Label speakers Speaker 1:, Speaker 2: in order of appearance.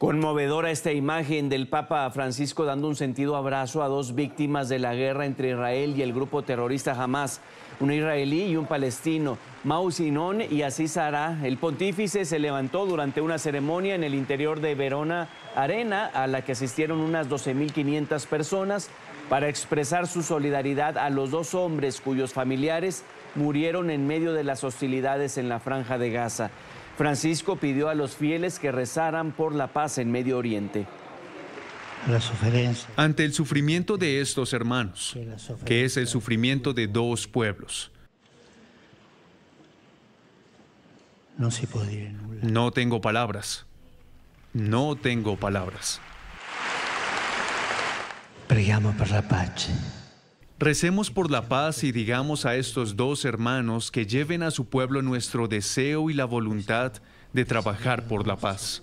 Speaker 1: Conmovedora esta imagen del Papa Francisco dando un sentido abrazo a dos víctimas de la guerra entre Israel y el grupo terrorista Hamas, un israelí y un palestino, Mau y así El pontífice se levantó durante una ceremonia en el interior de Verona Arena, a la que asistieron unas 12.500 personas, para expresar su solidaridad a los dos hombres cuyos familiares murieron en medio de las hostilidades en la franja de Gaza. Francisco pidió a los fieles que rezaran por la paz en Medio Oriente.
Speaker 2: Ante el sufrimiento de estos hermanos, que es el sufrimiento de dos pueblos. No No tengo palabras. No tengo palabras.
Speaker 3: Pregamos por la paz.
Speaker 2: Recemos por la paz y digamos a estos dos hermanos que lleven a su pueblo nuestro deseo y la voluntad de trabajar por la paz.